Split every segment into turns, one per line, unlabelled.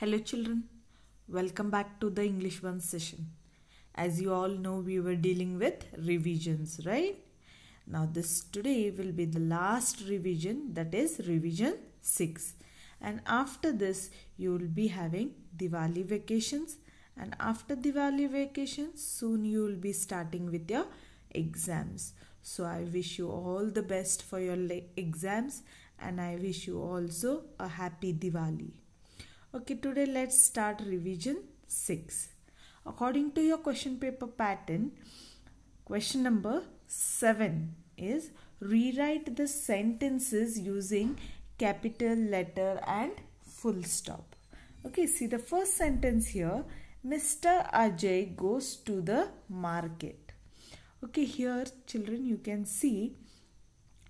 Hello children, welcome back to the English 1 session. As you all know, we were dealing with revisions, right? Now this today will be the last revision that is revision 6. And after this, you will be having Diwali vacations. And after Diwali vacations, soon you will be starting with your exams. So I wish you all the best for your exams and I wish you also a happy Diwali. Okay, today let's start revision 6. According to your question paper pattern, question number 7 is rewrite the sentences using capital letter and full stop. Okay, see the first sentence here. Mr. Ajay goes to the market. Okay, here children you can see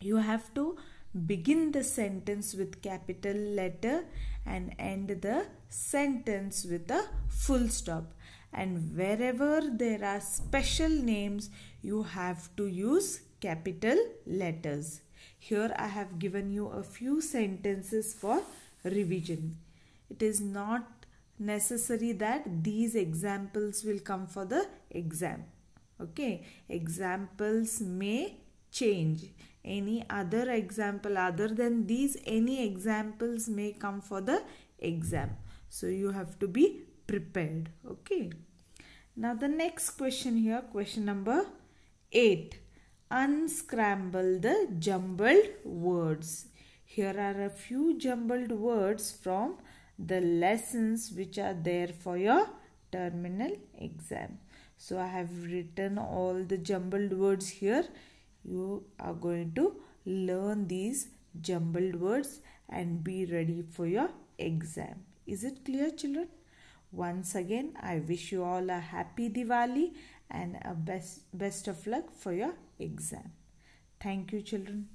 you have to begin the sentence with capital letter and end the sentence with a full stop and wherever there are special names you have to use capital letters here i have given you a few sentences for revision it is not necessary that these examples will come for the exam okay examples may change any other example other than these any examples may come for the exam so you have to be prepared okay now the next question here question number 8 unscramble the jumbled words here are a few jumbled words from the lessons which are there for your terminal exam so i have written all the jumbled words here you are going to learn these jumbled words and be ready for your exam. Is it clear children? Once again, I wish you all a happy Diwali and a best, best of luck for your exam. Thank you children.